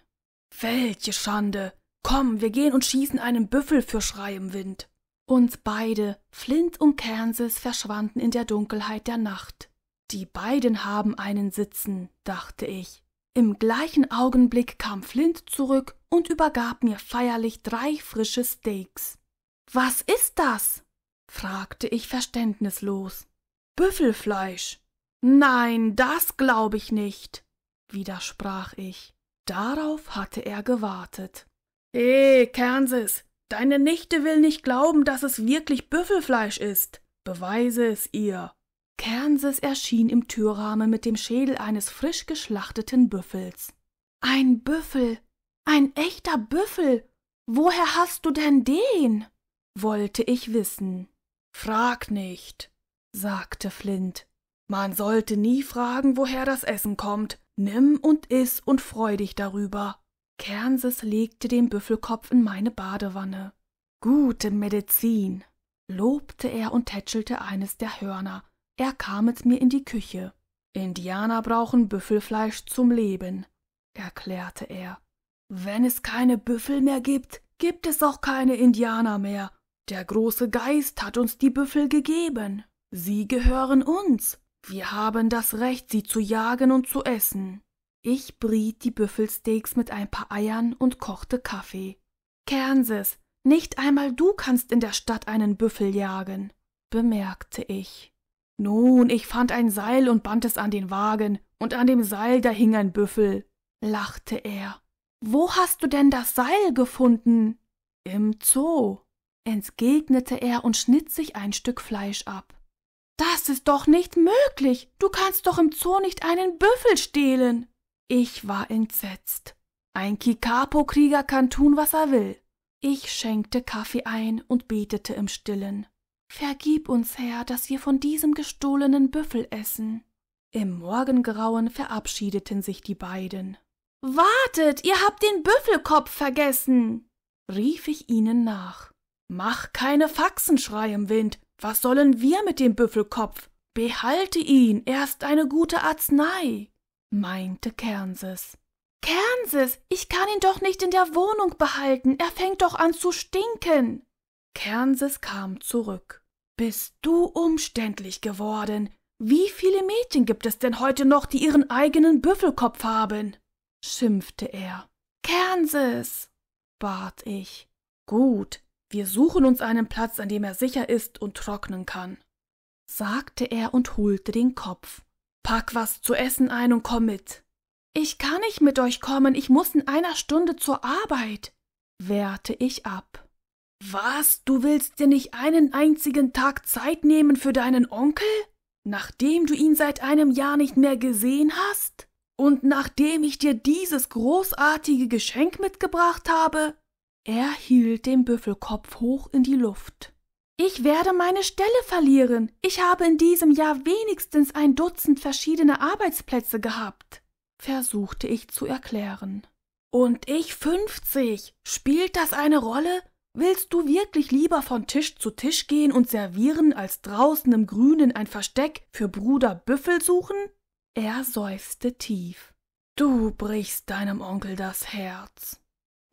Welche Schande! Komm, wir gehen und schießen einen Büffel für Schrei im Wind. Und beide, Flint und Kansas, verschwanden in der Dunkelheit der Nacht. Die beiden haben einen Sitzen, dachte ich. Im gleichen Augenblick kam Flint zurück und übergab mir feierlich drei frische Steaks. Was ist das? fragte ich verständnislos. Büffelfleisch. Nein, das glaube ich nicht, widersprach ich. Darauf hatte er gewartet. Eh, Kansas, deine Nichte will nicht glauben, dass es wirklich Büffelfleisch ist. Beweise es ihr. Kernses erschien im Türrahmen mit dem Schädel eines frisch geschlachteten Büffels. Ein Büffel, ein echter Büffel. Woher hast du denn den? wollte ich wissen. Frag nicht, sagte Flint. Man sollte nie fragen, woher das Essen kommt. Nimm und iss und freu dich darüber. Kernses legte den Büffelkopf in meine Badewanne. Gute Medizin, lobte er und tätschelte eines der Hörner, er kam mit mir in die Küche. Indianer brauchen Büffelfleisch zum Leben, erklärte er. Wenn es keine Büffel mehr gibt, gibt es auch keine Indianer mehr. Der große Geist hat uns die Büffel gegeben. Sie gehören uns. Wir haben das Recht, sie zu jagen und zu essen. Ich briet die Büffelsteaks mit ein paar Eiern und kochte Kaffee. Kansas, nicht einmal du kannst in der Stadt einen Büffel jagen, bemerkte ich. Nun, ich fand ein Seil und band es an den Wagen, und an dem Seil da hing ein Büffel, lachte er. Wo hast du denn das Seil gefunden? Im Zoo, entgegnete er und schnitt sich ein Stück Fleisch ab. Das ist doch nicht möglich. Du kannst doch im Zoo nicht einen Büffel stehlen. Ich war entsetzt. Ein Kikapo-Krieger kann tun, was er will. Ich schenkte Kaffee ein und betete im Stillen. Vergib uns, Herr, dass wir von diesem gestohlenen Büffel essen. Im Morgengrauen verabschiedeten sich die beiden. Wartet, ihr habt den Büffelkopf vergessen, rief ich ihnen nach. Mach keine Faxenschrei im Wind. Was sollen wir mit dem Büffelkopf? Behalte ihn, er ist eine gute Arznei, meinte Kernses. Kernses, ich kann ihn doch nicht in der Wohnung behalten, er fängt doch an zu stinken. Kernses kam zurück. Bist du umständlich geworden? Wie viele Mädchen gibt es denn heute noch, die ihren eigenen Büffelkopf haben? schimpfte er. Kansas, bat ich. Gut, wir suchen uns einen Platz, an dem er sicher ist und trocknen kann, sagte er und holte den Kopf. Pack was zu essen ein und komm mit. Ich kann nicht mit euch kommen, ich muss in einer Stunde zur Arbeit, wehrte ich ab. Was? Du willst dir nicht einen einzigen Tag Zeit nehmen für deinen Onkel? Nachdem du ihn seit einem Jahr nicht mehr gesehen hast? Und nachdem ich dir dieses großartige Geschenk mitgebracht habe? Er hielt den Büffelkopf hoch in die Luft. Ich werde meine Stelle verlieren. Ich habe in diesem Jahr wenigstens ein Dutzend verschiedene Arbeitsplätze gehabt, versuchte ich zu erklären. Und ich fünfzig. Spielt das eine Rolle? Willst du wirklich lieber von Tisch zu Tisch gehen und servieren, als draußen im Grünen ein Versteck für Bruder Büffel suchen? Er seufzte tief. Du brichst deinem Onkel das Herz.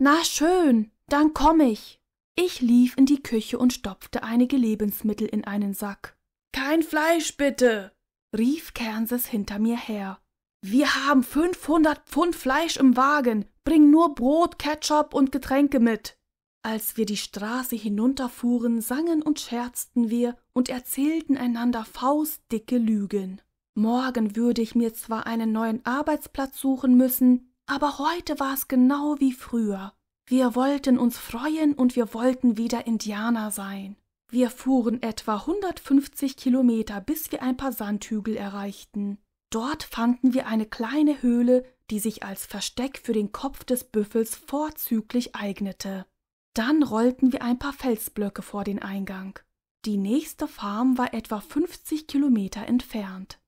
Na schön, dann komm ich. Ich lief in die Küche und stopfte einige Lebensmittel in einen Sack. Kein Fleisch bitte, rief Kansas hinter mir her. Wir haben fünfhundert Pfund Fleisch im Wagen. Bring nur Brot, Ketchup und Getränke mit. Als wir die Straße hinunterfuhren, sangen und scherzten wir und erzählten einander faustdicke Lügen. Morgen würde ich mir zwar einen neuen Arbeitsplatz suchen müssen, aber heute war es genau wie früher. Wir wollten uns freuen und wir wollten wieder Indianer sein. Wir fuhren etwa 150 Kilometer, bis wir ein paar Sandhügel erreichten. Dort fanden wir eine kleine Höhle, die sich als Versteck für den Kopf des Büffels vorzüglich eignete. Dann rollten wir ein paar Felsblöcke vor den Eingang. Die nächste Farm war etwa 50 Kilometer entfernt.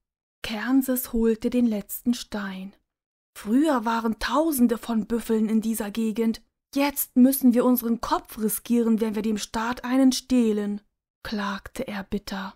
Kernses holte den letzten Stein. Früher waren Tausende von Büffeln in dieser Gegend. Jetzt müssen wir unseren Kopf riskieren, wenn wir dem Staat einen stehlen, klagte er bitter.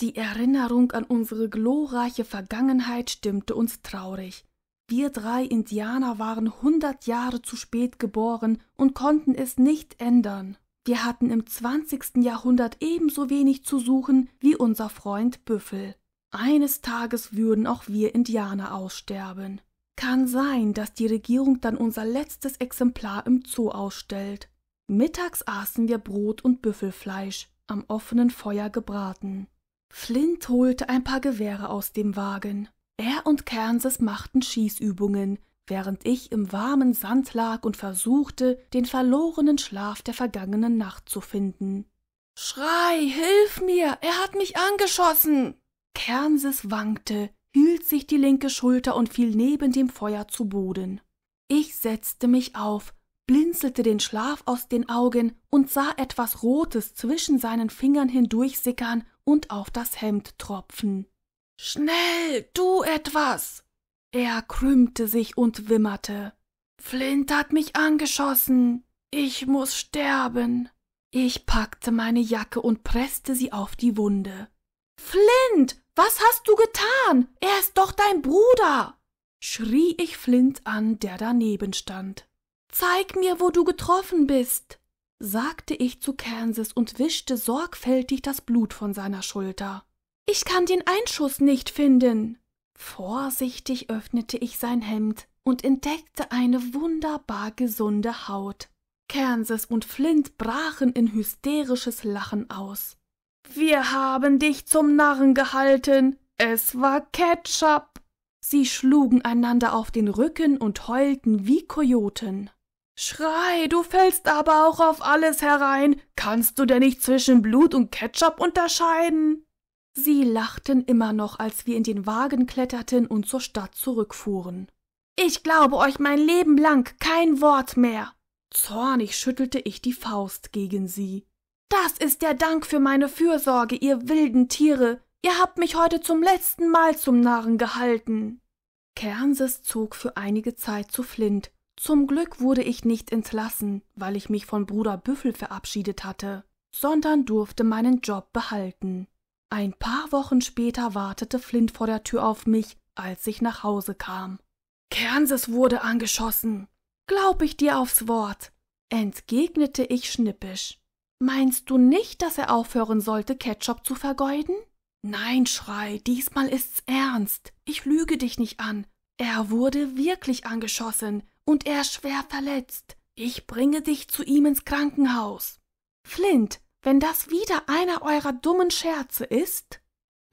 Die Erinnerung an unsere glorreiche Vergangenheit stimmte uns traurig wir drei indianer waren hundert jahre zu spät geboren und konnten es nicht ändern wir hatten im zwanzigsten jahrhundert ebensowenig zu suchen wie unser freund büffel eines tages würden auch wir indianer aussterben kann sein daß die regierung dann unser letztes exemplar im zoo ausstellt mittags aßen wir brot und büffelfleisch am offenen feuer gebraten flint holte ein paar gewehre aus dem wagen er und Kansas machten Schießübungen, während ich im warmen Sand lag und versuchte, den verlorenen Schlaf der vergangenen Nacht zu finden. Schrei, hilf mir, er hat mich angeschossen! Kansas wankte, hielt sich die linke Schulter und fiel neben dem Feuer zu Boden. Ich setzte mich auf, blinzelte den Schlaf aus den Augen und sah etwas Rotes zwischen seinen Fingern hindurchsickern und auf das Hemd tropfen. Schnell, du etwas! Er krümmte sich und wimmerte. Flint hat mich angeschossen. Ich muß sterben. Ich packte meine Jacke und presste sie auf die Wunde. Flint, was hast du getan? Er ist doch dein Bruder! schrie ich Flint an, der daneben stand. Zeig mir, wo du getroffen bist, sagte ich zu Kansas und wischte sorgfältig das Blut von seiner Schulter. Ich kann den Einschuss nicht finden. Vorsichtig öffnete ich sein Hemd und entdeckte eine wunderbar gesunde Haut. Kansas und Flint brachen in hysterisches Lachen aus. Wir haben dich zum Narren gehalten. Es war Ketchup. Sie schlugen einander auf den Rücken und heulten wie Kojoten. Schrei, du fällst aber auch auf alles herein. Kannst du denn nicht zwischen Blut und Ketchup unterscheiden? sie lachten immer noch, als wir in den Wagen kletterten und zur Stadt zurückfuhren. Ich glaube euch mein Leben lang kein Wort mehr. Zornig schüttelte ich die Faust gegen sie. Das ist der Dank für meine Fürsorge, ihr wilden Tiere. Ihr habt mich heute zum letzten Mal zum Narren gehalten. Kernses zog für einige Zeit zu Flint. Zum Glück wurde ich nicht entlassen, weil ich mich von Bruder Büffel verabschiedet hatte, sondern durfte meinen Job behalten. Ein paar Wochen später wartete Flint vor der Tür auf mich, als ich nach Hause kam. Kansas wurde angeschossen. Glaub ich dir aufs Wort, entgegnete ich schnippisch. Meinst du nicht, dass er aufhören sollte, Ketchup zu vergeuden? Nein, Schrei, diesmal ist's ernst. Ich lüge dich nicht an. Er wurde wirklich angeschossen und er ist schwer verletzt. Ich bringe dich zu ihm ins Krankenhaus. Flint, wenn das wieder einer eurer dummen Scherze ist?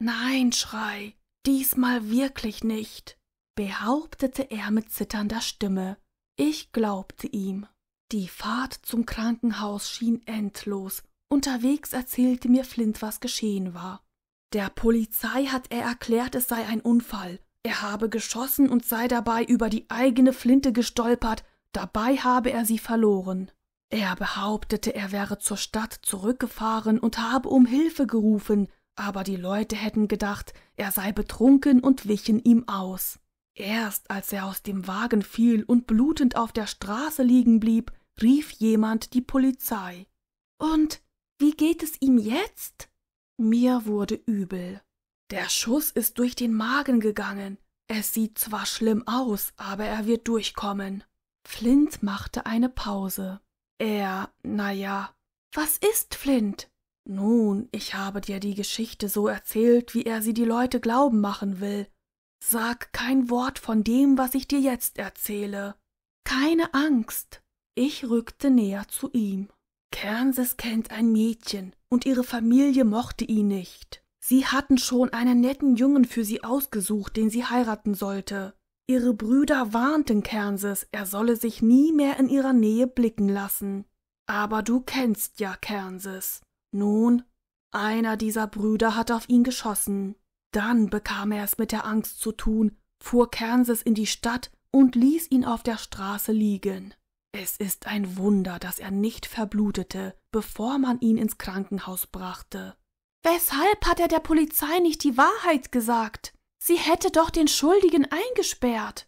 Nein, Schrei, diesmal wirklich nicht, behauptete er mit zitternder Stimme. Ich glaubte ihm. Die Fahrt zum Krankenhaus schien endlos. Unterwegs erzählte mir Flint, was geschehen war. Der Polizei hat er erklärt, es sei ein Unfall. Er habe geschossen und sei dabei über die eigene Flinte gestolpert, dabei habe er sie verloren. Er behauptete, er wäre zur Stadt zurückgefahren und habe um Hilfe gerufen, aber die Leute hätten gedacht, er sei betrunken und wichen ihm aus. Erst als er aus dem Wagen fiel und blutend auf der Straße liegen blieb, rief jemand die Polizei. Und wie geht es ihm jetzt? Mir wurde übel. Der Schuss ist durch den Magen gegangen. Es sieht zwar schlimm aus, aber er wird durchkommen. Flint machte eine Pause. Er, na ja. Was ist, Flint? Nun, ich habe dir die Geschichte so erzählt, wie er sie die Leute glauben machen will. Sag kein Wort von dem, was ich dir jetzt erzähle. Keine Angst. Ich rückte näher zu ihm. Kernses kennt ein Mädchen, und ihre Familie mochte ihn nicht. Sie hatten schon einen netten Jungen für sie ausgesucht, den sie heiraten sollte. Ihre Brüder warnten Kernses, er solle sich nie mehr in ihrer Nähe blicken lassen. Aber du kennst ja Kernses. Nun, einer dieser Brüder hat auf ihn geschossen. Dann bekam er es mit der Angst zu tun, fuhr Kernses in die Stadt und ließ ihn auf der Straße liegen. Es ist ein Wunder, dass er nicht verblutete, bevor man ihn ins Krankenhaus brachte. Weshalb hat er der Polizei nicht die Wahrheit gesagt? Sie hätte doch den Schuldigen eingesperrt.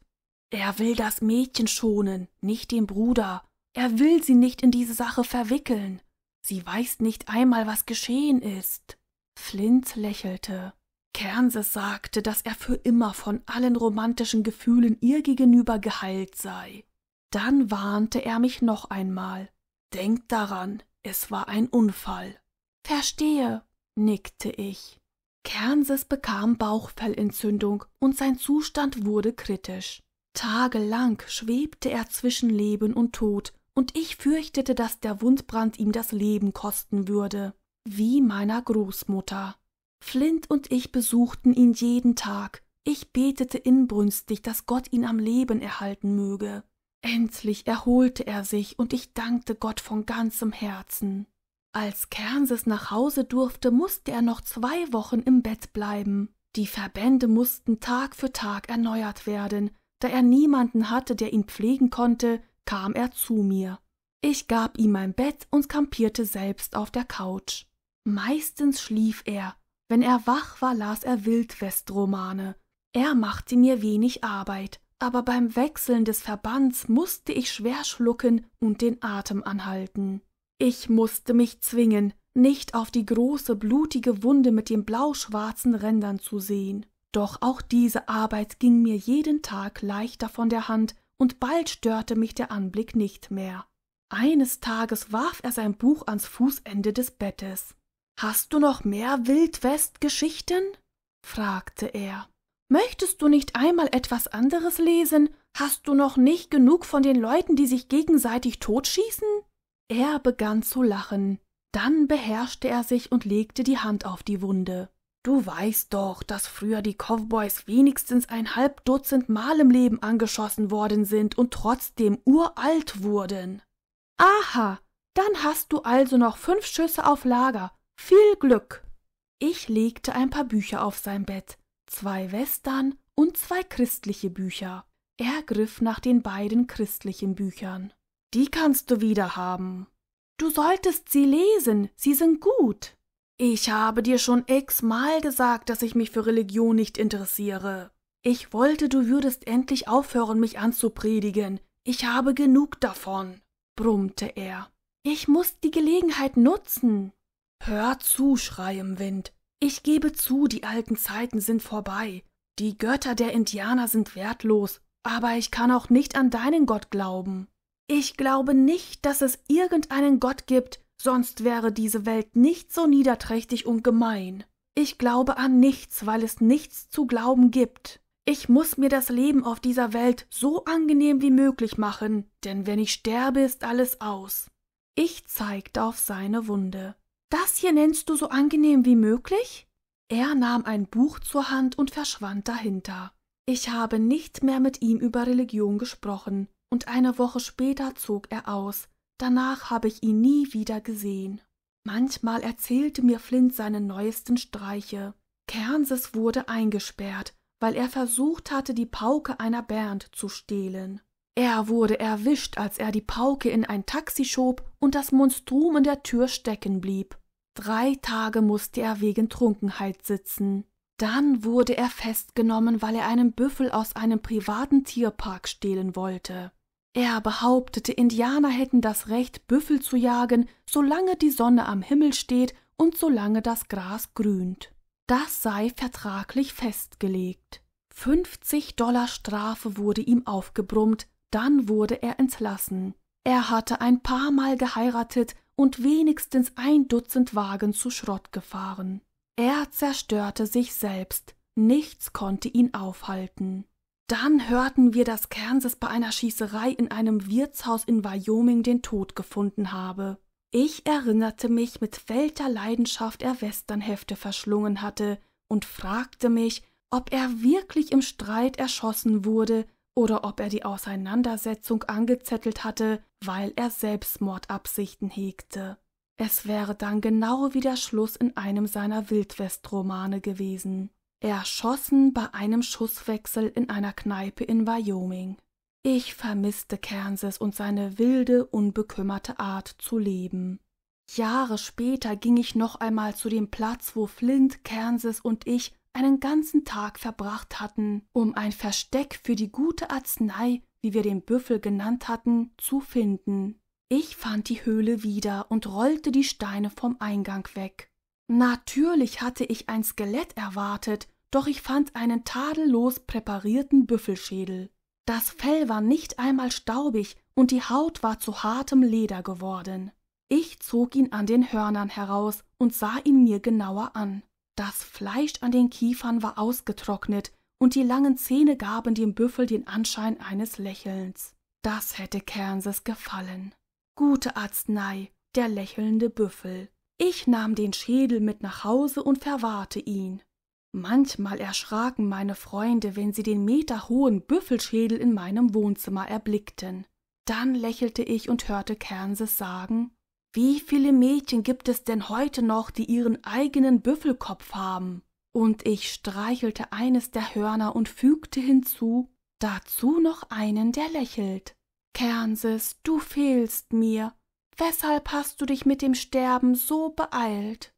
Er will das Mädchen schonen, nicht den Bruder. Er will sie nicht in diese Sache verwickeln. Sie weiß nicht einmal, was geschehen ist. Flint lächelte. Kernses sagte, dass er für immer von allen romantischen Gefühlen ihr gegenüber geheilt sei. Dann warnte er mich noch einmal. Denkt daran, es war ein Unfall. Verstehe, nickte ich. Kernses bekam Bauchfellentzündung und sein Zustand wurde kritisch. Tagelang schwebte er zwischen Leben und Tod, und ich fürchtete, dass der Wundbrand ihm das Leben kosten würde, wie meiner Großmutter. Flint und ich besuchten ihn jeden Tag. Ich betete inbrünstig, dass Gott ihn am Leben erhalten möge. Endlich erholte er sich, und ich dankte Gott von ganzem Herzen. Als Kernses nach Hause durfte, musste er noch zwei Wochen im Bett bleiben. Die Verbände mussten Tag für Tag erneuert werden. Da er niemanden hatte, der ihn pflegen konnte, kam er zu mir. Ich gab ihm mein Bett und kampierte selbst auf der Couch. Meistens schlief er. Wenn er wach war, las er Wildwestromane. Er machte mir wenig Arbeit, aber beim Wechseln des Verbands musste ich schwer schlucken und den Atem anhalten. Ich mußte mich zwingen, nicht auf die große blutige Wunde mit den blauschwarzen Rändern zu sehen. Doch auch diese Arbeit ging mir jeden Tag leichter von der Hand, und bald störte mich der Anblick nicht mehr. Eines Tages warf er sein Buch ans Fußende des Bettes. Hast du noch mehr Wildwestgeschichten? fragte er. Möchtest du nicht einmal etwas anderes lesen? Hast du noch nicht genug von den Leuten, die sich gegenseitig totschießen? er begann zu lachen dann beherrschte er sich und legte die hand auf die wunde du weißt doch daß früher die cowboys wenigstens ein halb dutzend mal im leben angeschossen worden sind und trotzdem uralt wurden aha dann hast du also noch fünf schüsse auf lager viel glück ich legte ein paar bücher auf sein bett zwei western und zwei christliche bücher er griff nach den beiden christlichen büchern die kannst du wieder haben. Du solltest sie lesen, sie sind gut. Ich habe dir schon x-mal gesagt, dass ich mich für Religion nicht interessiere. Ich wollte, du würdest endlich aufhören, mich anzupredigen. Ich habe genug davon, brummte er. Ich muß die Gelegenheit nutzen. Hör zu, Schrei im Wind. Ich gebe zu, die alten Zeiten sind vorbei. Die Götter der Indianer sind wertlos, aber ich kann auch nicht an deinen Gott glauben. Ich glaube nicht, dass es irgendeinen Gott gibt, sonst wäre diese Welt nicht so niederträchtig und gemein. Ich glaube an nichts, weil es nichts zu glauben gibt. Ich muss mir das Leben auf dieser Welt so angenehm wie möglich machen, denn wenn ich sterbe, ist alles aus. Ich zeigte auf seine Wunde. Das hier nennst du so angenehm wie möglich? Er nahm ein Buch zur Hand und verschwand dahinter. Ich habe nicht mehr mit ihm über Religion gesprochen, und eine Woche später zog er aus. Danach habe ich ihn nie wieder gesehen. Manchmal erzählte mir Flint seine neuesten Streiche. Kernses wurde eingesperrt, weil er versucht hatte, die Pauke einer Bernd zu stehlen. Er wurde erwischt, als er die Pauke in ein Taxi schob und das Monstrum in der Tür stecken blieb. Drei Tage musste er wegen Trunkenheit sitzen. Dann wurde er festgenommen, weil er einen Büffel aus einem privaten Tierpark stehlen wollte. Er behauptete, Indianer hätten das Recht, Büffel zu jagen, solange die Sonne am Himmel steht und solange das Gras grünt. Das sei vertraglich festgelegt. 50 Dollar Strafe wurde ihm aufgebrummt, dann wurde er entlassen. Er hatte ein paar Mal geheiratet und wenigstens ein Dutzend Wagen zu Schrott gefahren. Er zerstörte sich selbst, nichts konnte ihn aufhalten. Dann hörten wir, dass Kansas bei einer Schießerei in einem Wirtshaus in Wyoming den Tod gefunden habe. Ich erinnerte mich, mit welcher Leidenschaft er Westernhefte verschlungen hatte und fragte mich, ob er wirklich im Streit erschossen wurde oder ob er die Auseinandersetzung angezettelt hatte, weil er Selbstmordabsichten hegte. Es wäre dann genau wie der Schluss in einem seiner Wildwestromane gewesen erschossen bei einem Schusswechsel in einer Kneipe in Wyoming. Ich vermisste Kansas und seine wilde, unbekümmerte Art zu leben. Jahre später ging ich noch einmal zu dem Platz, wo Flint, Kansas und ich einen ganzen Tag verbracht hatten, um ein Versteck für die gute Arznei, wie wir den Büffel genannt hatten, zu finden. Ich fand die Höhle wieder und rollte die Steine vom Eingang weg. Natürlich hatte ich ein Skelett erwartet, doch ich fand einen tadellos präparierten Büffelschädel. Das Fell war nicht einmal staubig und die Haut war zu hartem Leder geworden. Ich zog ihn an den Hörnern heraus und sah ihn mir genauer an. Das Fleisch an den Kiefern war ausgetrocknet und die langen Zähne gaben dem Büffel den Anschein eines Lächelns. Das hätte Kernses gefallen. Gute Arznei, der lächelnde Büffel. Ich nahm den Schädel mit nach Hause und verwahrte ihn. Manchmal erschraken meine Freunde, wenn sie den meterhohen Büffelschädel in meinem Wohnzimmer erblickten. Dann lächelte ich und hörte Kernses sagen, wie viele Mädchen gibt es denn heute noch, die ihren eigenen Büffelkopf haben? Und ich streichelte eines der Hörner und fügte hinzu, dazu noch einen, der lächelt. Kernses, du fehlst mir, Weshalb hast du dich mit dem Sterben so beeilt?